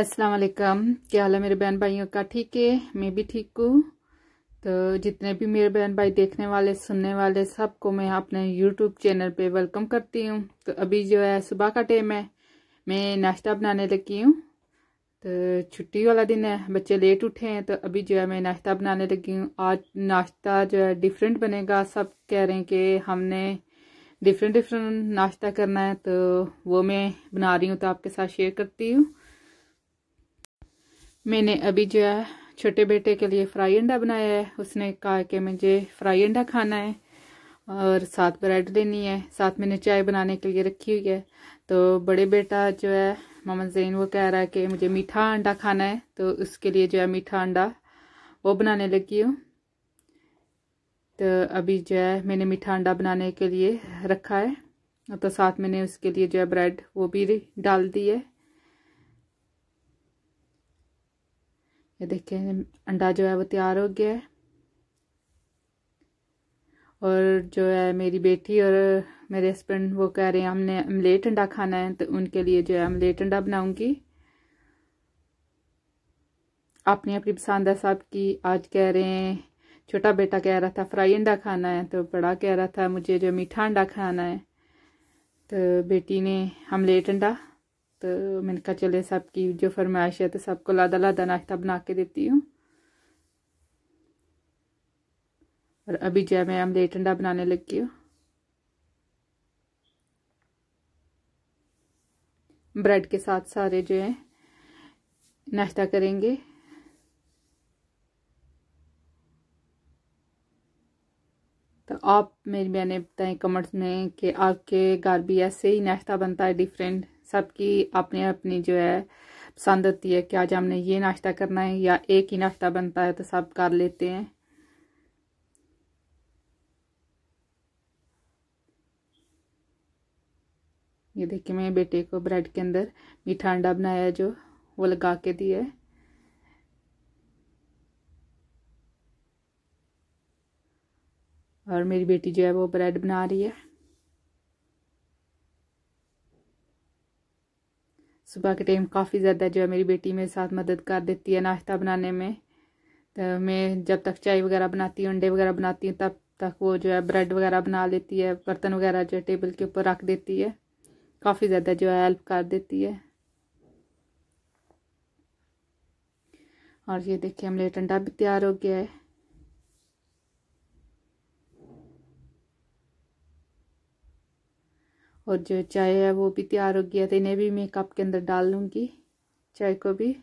अस्सलाम वालेकुम क्या हाल है मेरे बहन भाइयों का ठीक है मैं भी ठीक हूँ तो जितने भी मेरे बहन भाई देखने वाले सुनने वाले सबको मैं अपने यूट्यूब चैनल पे वेलकम करती हूँ तो अभी जो है सुबह का टाइम है मैं नाश्ता बनाने लगी हूँ तो छुट्टी वाला दिन है बच्चे लेट उठे हैं तो अभी जो है मैं नाश्ता बनाने लगी हूँ आज नाश्ता जो है डिफरेंट बनेगा सब कह रहे हैं कि हमने डिफरेंट डिफरेंट नाश्ता करना है तो वो मैं बना रही हूँ तो आपके साथ शेयर करती हूँ मैंने अभी जो है छोटे बेटे के लिए फ्राई अंडा बनाया है उसने कहा कि मुझे फ्राई अंडा खाना है और साथ ब्रेड लेनी है साथ मैंने चाय बनाने के लिए रखी हुई है तो बड़े बेटा जो है मोहम्मद जैन वो कह रहा है कि मुझे मीठा अंडा खाना है तो उसके लिए जो है मीठा अंडा वो बनाने लगी हूँ तो अभी जो है मैंने मीठा अंडा बनाने के लिए रखा है तो साथ मैंने उसके लिए जो है ब्रेड वो भी डाल दी है ये देखिए अंडा जो है वो तैयार हो गया है और जो है मेरी बेटी और मेरे हस्बैंड वो कह रहे हैं हमने अमलेट अंडा खाना है तो उनके लिए जो है अमलेट अंडा बनाऊंगी अपनी अपनी पसंद है साहब की आज कह रहे हैं छोटा बेटा कह रहा था फ्राई अंडा खाना है तो बड़ा कह रहा था मुझे जो मीठा अंडा खाना है तो बेटी ने हमलेट अंडा तो मैंने कहा चले सबकी जो फरमाइश है तो सबको लादा लादा नाश्ता बना के देती हूँ और अभी जो है मैं आमलेट ठंडा बनाने लगी हूँ ब्रेड के साथ सारे जो है नाश्ता करेंगे तो आप मेरी मैंने बताएं कमेंट्स में कि आपके घर भी ऐसे ही नाश्ता बनता है डिफरेंट सबकी अपनी अपनी जो है पसंद होती है कि आज हमने ये नाश्ता करना है या एक ही नाश्ता बनता है तो सब कर लेते हैं ये देखिए मैं बेटे को ब्रेड के अंदर मीठा अंडा बनाया है जो वो लगा के दिया है और मेरी बेटी जो है वो ब्रेड बना रही है सुबह के टाइम काफ़ी ज़्यादा जो है मेरी बेटी मेरे साथ मदद कर देती है नाश्ता बनाने में तो मैं जब तक चाय वगैरह बनाती हूँ अंडे वगैरह बनाती हूँ तब तक वो जो है ब्रेड वगैरह बना लेती है बर्तन वगैरह जो है टेबल के ऊपर रख देती है काफ़ी ज़्यादा जो है हेल्प कर देती है और ये देखिए हम लेट अंडा भी तैयार हो गया है और जो चाय है वो भी तैयार हो गया तो इन्हें भी मैं कप के अंदर डाल लूँगी चाय को भी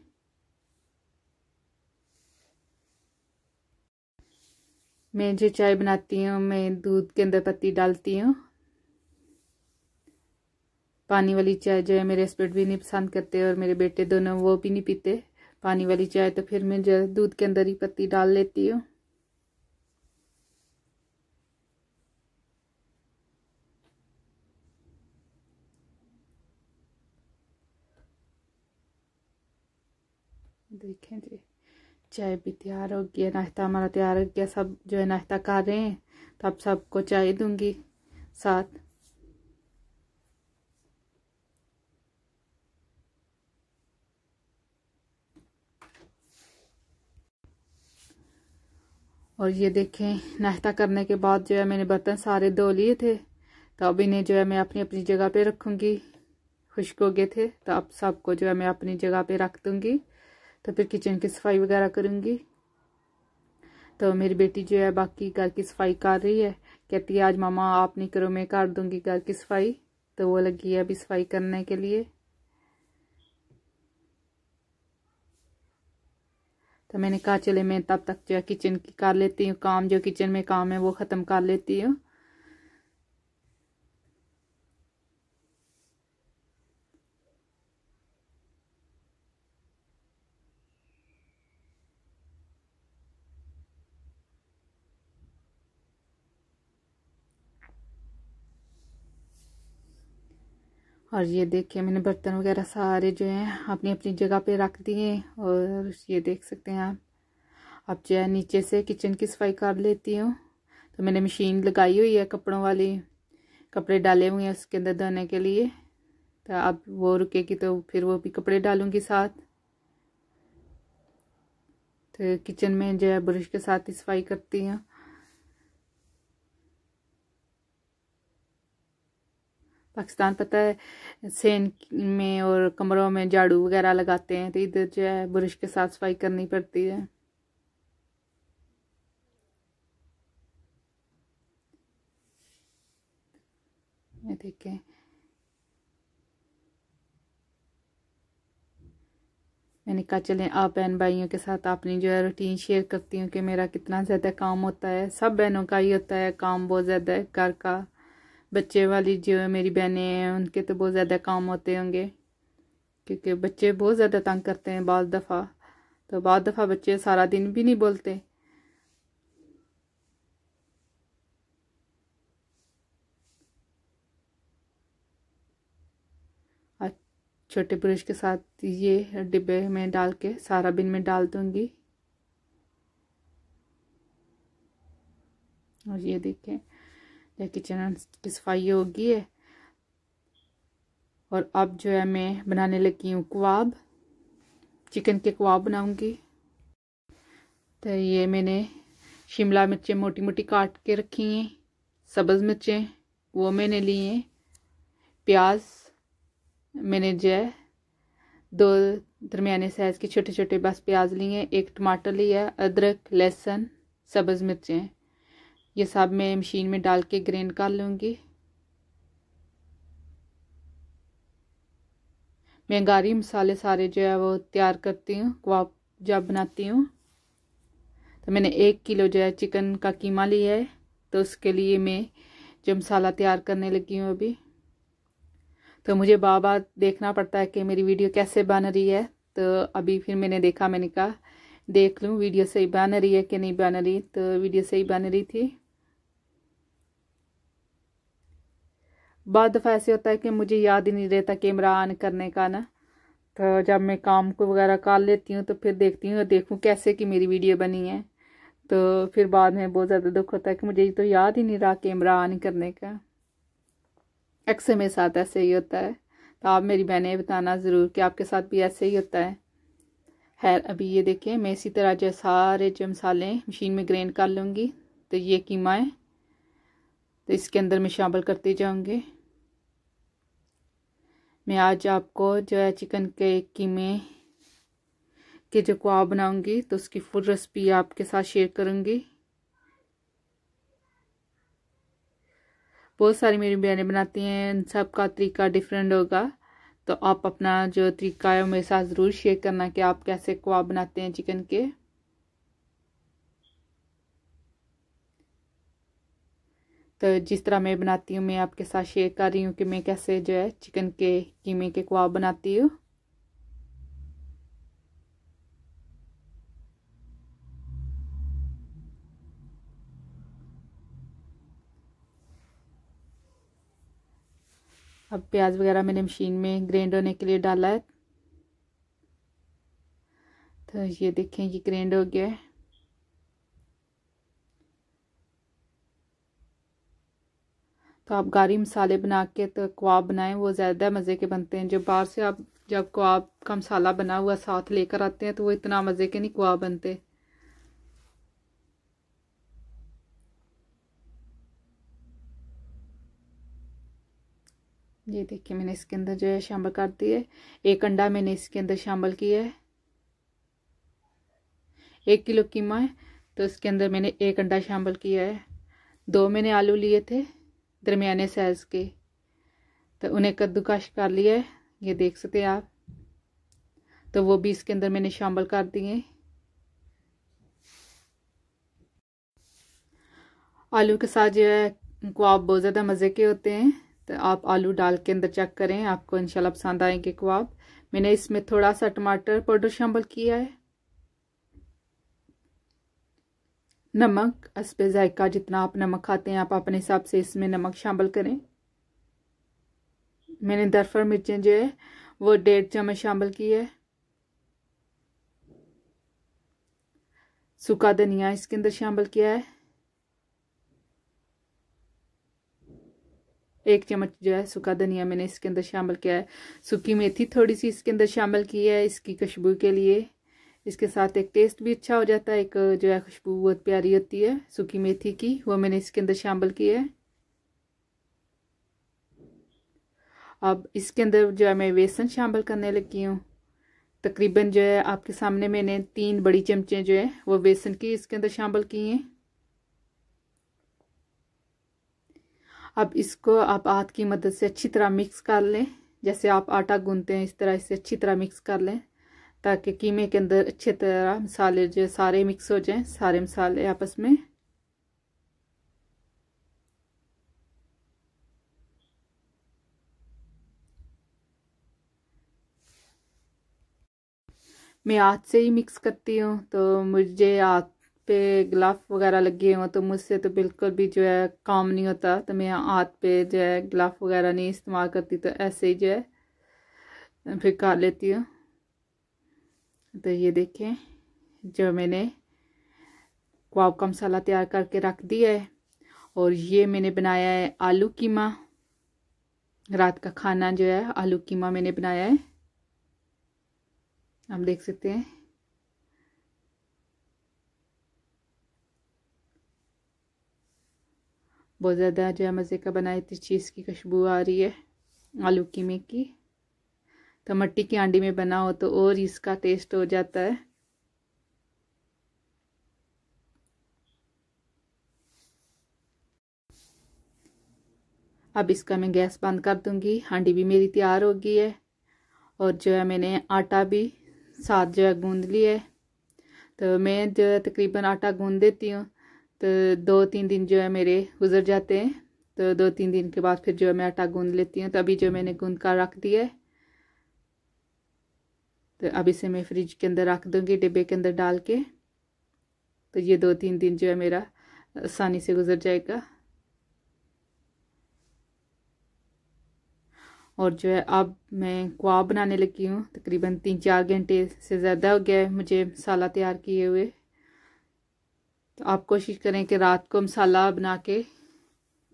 मैं जो चाय बनाती हूँ मैं दूध के अंदर पत्ती डालती हूँ पानी वाली चाय जो है मेरे हस्बैंड भी नहीं पसंद करते और मेरे बेटे दोनों वो भी नहीं पीते पानी वाली चाय तो फिर मैं जो दूध के अंदर ही पत्ती डाल लेती हूँ देखें जी चाय भी तैयार हो गया नाश्ता हमारा तैयार हो गया सब जो है नाश्ता कर रहे हैं तो आप सबको चाय दूंगी साथ और ये देखें नाश्ता करने के बाद जो है मैंने बर्तन सारे धो लिए थे तो अब इन्हें जो है मैं अपनी अपनी जगह पे रखूँगी खुश्क हो गए थे तो अब सबको जो है मैं अपनी जगह पे रख दूंगी तो फिर किचन की सफाई वगैरह करूँगी तो मेरी बेटी जो है बाकी घर की सफाई कर रही है कहती है आज मामा आप नहीं करो मैं कर दूंगी घर की सफाई तो वो लगी है अभी सफाई करने के लिए तो मैंने कहा चले मैं तब तक जो है किचन की कर लेती हूँ काम जो किचन में काम है वो ख़त्म कर लेती हूँ और ये देखिए मैंने बर्तन वगैरह सारे जो हैं अपनी अपनी जगह पे रख दिए और ये देख सकते हैं आप अब जो है नीचे से किचन की सफाई कर लेती हूँ तो मैंने मशीन लगाई हुई है कपड़ों वाली कपड़े डाले हुए हैं उसके अंदर धोने के लिए तो अब वो रुकेगी तो फिर वो भी कपड़े डालूँगी साथ तो किचन में जो है ब्रश के साथ ही सफाई करती हूँ पाकिस्तान पता है सेन में और कमरों में झाड़ू वगैरह लगाते हैं तो इधर जो है बुरश के साथ सफाई करनी पड़ती है ये देखें मैंने कहा चलें आप बहन भाइयों के साथ अपनी जो है रूटीन शेयर करती हूँ कि मेरा कितना ज़्यादा काम होता है सब बहनों का ही होता है काम बहुत ज़्यादा है घर का बच्चे वाली जो मेरी बहनें हैं उनके तो बहुत ज़्यादा काम होते होंगे क्योंकि बच्चे बहुत ज़्यादा तंग करते हैं बाद दफ़ा तो बाद दफ़ा बच्चे सारा दिन भी नहीं बोलते छोटे ब्रश के साथ ये डिब्बे में डाल के सारा बिन में डाल दूंगी और ये देखें या किचन की सफाई हो गई है और अब जो है मैं बनाने लगी हूँ कबाब चिकन के कबाब बनाऊँगी तो ये मैंने शिमला मिर्चें मोटी मोटी काट के रखी हैं सब्ज़ मिर्चें वो मैंने ली हैं प्याज मैंने जो है दो दरमियाने साइज़ के छोटे छोटे बस प्याज लिए हैं एक टमाटर लिया अदरक लहसुन सब्ज़ मिर्चें ये सब मैं मशीन में डाल के ग्रेंड कर लूँगी मैं गारी मसाले सारे जो है वो तैयार करती हूँ कबाब जब बनाती हूँ तो मैंने एक किलो जो है चिकन का कीमा लिया है तो उसके लिए मैं जो मसाला तैयार करने लगी हूँ अभी तो मुझे बार बार देखना पड़ता है कि मेरी वीडियो कैसे बन रही है तो अभी फिर मैंने देखा मैंने कहा देख लूँ वीडियो सही बन रही है कि नहीं बन रही तो वीडियो सही बन रही थी बाद दफ़ा ऐसे होता है कि मुझे याद ही नहीं रहता कैमरा ऑन करने का ना तो जब मैं काम को वगैरह कर लेती हूँ तो फिर देखती हूँ देखूँ कैसे कि मेरी वीडियो बनी है तो फिर बाद में बहुत ज़्यादा दुख होता है कि मुझे तो याद ही नहीं रहा कैमरा ऑन करने का अक्सर मेरे साथ ऐसे ही होता है तो आप मेरी बहनें बताना ज़रूर कि आपके साथ भी ऐसे ही होता है खैर अभी ये देखें मैं इसी तरह जो सारे जो मसाले मशीन में ग्रेंड कर लूँगी तो ये कीमा है तो इसके अंदर मैं शामिल करते जाऊँगी मैं आज आपको जो है चिकन केक की में के जो कुआ बनाऊंगी तो उसकी फुल रेसिपी आपके साथ शेयर करूंगी बहुत सारी मेरी बहनें बनाती हैं इन सब का तरीका डिफरेंट होगा तो आप अपना जो तरीका है मेरे साथ ज़रूर शेयर करना कि आप कैसे कुआ बनाते हैं चिकन के तो जिस तरह मैं बनाती हूँ मैं आपके साथ शेयर कर रही हूँ कि मैं कैसे जो है चिकन के कीमे के कबाब बनाती हूँ अब प्याज वगैरह मैंने मशीन में ग्रेंड होने के लिए डाला है तो ये देखें ये ग्रेंड हो गया है तो आप गारी मसाले बना के तो कबाब बनाएं वो ज़्यादा मज़े के बनते हैं जब बाहर से आप जब कबाब का मसाला बना हुआ साथ लेकर आते हैं तो वो इतना मज़े के नहीं कबाब बनते ये देखिए मैंने इसके अंदर जो है शामिल कर दिए एक अंडा मैंने इसके अंदर शामिल किया है एक किलो कीमा है तो इसके अंदर मैंने एक अंडा शामिल किया है दो मैंने आलू लिए थे दरमियाने साइज़ के तो उन्हें कद्दूकश कर लिया है ये देख सकते हैं आप तो वो भी इसके अंदर मैंने शामिल कर दिए आलू के साथ जो है कबाब बहुत ज़्यादा मज़े के होते हैं तो आप आलू डाल के अंदर चेक करें आपको इंशाल्लाह पसंद आएंगे कबाब मैंने इसमें थोड़ा सा टमाटर पाउडर शामिल किया है नमक हसब ज़ायका जितना आप नमक खाते हैं आप अपने हिसाब से इसमें नमक शामिल करें मैंने दरफर मिर्चें जो है वो डेढ़ चम्मच शामिल की है सूखा धनिया इसके अंदर शामिल किया है एक चम्मच जो है सूखा धनिया मैंने इसके अंदर शामिल किया है सूखी मेथी थोड़ी सी इसके अंदर शामिल की है इसकी खुशबू के लिए इसके साथ एक टेस्ट भी अच्छा हो जाता है एक जो है खुशबू बहुत प्यारी होती है सूखी मेथी की वो मैंने इसके अंदर शामिल की है अब इसके अंदर जो है मैं बेसन शामिल करने लगी हूँ तकरीबन जो है आपके सामने मैंने तीन बड़ी चमचे जो है वो बेसन की इसके अंदर शामिल की हैं अब इसको आप हाथ की मदद से अच्छी तरह मिक्स कर लें जैसे आप आटा गूंदते हैं इस तरह इसे अच्छी तरह मिक्स कर लें ताकि कीमे के अंदर अच्छे तरह मसाले जो सारे मिक्स हो जाएं सारे मसाले आपस में मैं हाथ से ही मिक्स करती हूँ तो मुझे हाथ पे ग्लाफ वगैरह लगे हों तो मुझसे तो बिल्कुल भी जो है काम नहीं होता तो मैं हाथ पे जो है ग्लाफ वगैरह नहीं इस्तेमाल करती तो ऐसे ही जो है फिर कर लेती हूँ तो ये देखें जो मैंने क्वाब का मसाला तैयार करके रख दिया है और ये मैंने बनाया है आलू कीमा रात का खाना जो है आलू कीमा मैंने बनाया है आप देख सकते हैं बहुत ज़्यादा जो है मज़े का बनाए थी चीज़ की खुशबू आ रही है आलू कीमे की तो मट्टी की हांडी में बनाओ तो और इसका टेस्ट हो जाता है अब इसका मैं गैस बंद कर दूंगी हांडी भी मेरी तैयार हो गई है और जो है मैंने आटा भी साथ जो है गूंद लिया है तो मैं जो है तकरीबन आटा गूंद देती हूँ तो दो तीन दिन जो है मेरे गुजर जाते हैं तो दो तीन दिन के बाद फिर जो है मैं आटा गूंद लेती हूँ तो अभी जो मैंने गूंद कर रख दिया है तो अब इसे मैं फ्रिज के अंदर रख दूँगी डिब्बे के अंदर डाल के तो ये दो तीन दिन जो है मेरा आसानी से गुजर जाएगा और जो है अब मैं क्वा बनाने लगी हूँ तकरीबन तीन चार घंटे से ज़्यादा हो गया है मुझे मसाला तैयार किए हुए तो आप कोशिश करें कि रात को मसाला बना के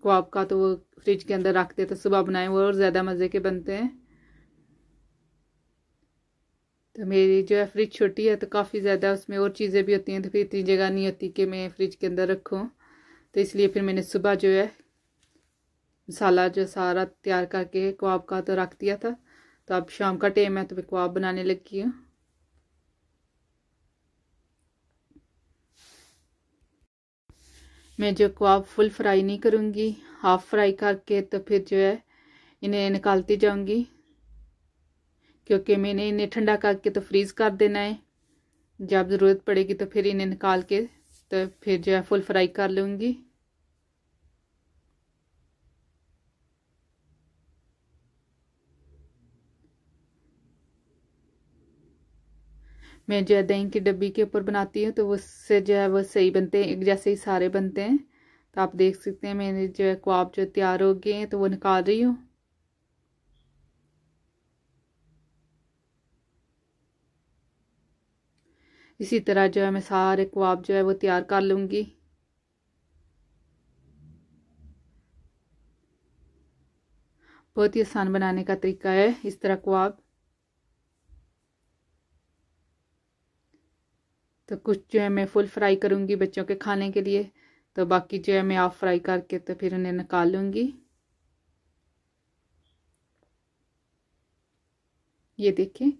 क्वाब का तो वो फ्रिज के अंदर रख दे तो सुबह बनाएं वो और ज़्यादा मज़े के बनते हैं तो मेरी जो है फ्रिज छोटी है तो काफ़ी ज़्यादा उसमें और चीज़ें भी होती हैं तो फिर इतनी जगह नहीं होती कि मैं फ्रिज के अंदर रखूँ तो इसलिए फिर मैंने सुबह जो है मसाला जो सारा तैयार करके कबाब का तो रख दिया था तो अब शाम का टाइम है तो मैं कबाब बनाने लगी हूँ मैं जो कबाब फुल फ्राई नहीं करूँगी हाफ़ फ्राई करके तो फिर जो है इन्हें निकालती जाऊँगी क्योंकि मैंने इन्हें ठंडा करके तो फ्रीज़ कर देना है जब ज़रूरत पड़ेगी तो फिर इन्हें निकाल के तो फिर जो है फुल फ्राई कर लूँगी मैं जो है दही की डब्बी के ऊपर बनाती हूँ तो उससे जो है वो सही बनते हैं एक जैसे ही सारे बनते हैं तो आप देख सकते हैं मैंने जो है कुआब जो तैयार हो गए हैं तो वो निकाल रही हूँ इसी तरह जो है मैं सारे कबाब जो है वो तैयार कर लूँगी बहुत ही आसान बनाने का तरीका है इस तरह कबाब तो कुछ जो है मैं फुल फ्राई करूँगी बच्चों के खाने के लिए तो बाकी जो है मैं हाफ फ्राई करके तो फिर उन्हें निकाल लूँगी ये देखें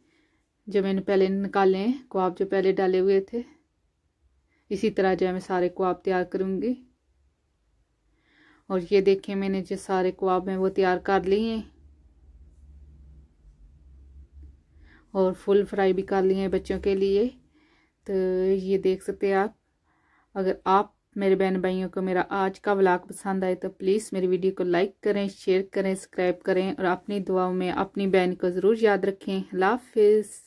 जो मैंने पहले निकाले हैं क्वाब जो पहले डाले हुए थे इसी तरह जो है मैं सारे क्वाब तैयार करूँगी और ये देखें मैंने जो सारे क्वाब हैं वो तैयार कर लिए हैं और फुल फ्राई भी कर लिए हैं बच्चों के लिए तो ये देख सकते हैं आप अगर आप मेरे बहन भाइयों को मेरा आज का व्लॉग पसंद आए तो प्लीज़ मेरी वीडियो को लाइक करें शेयर करें सब्सक्राइब करें और अपनी दुआओं में अपनी बहन को ज़रूर याद रखें हाफिज़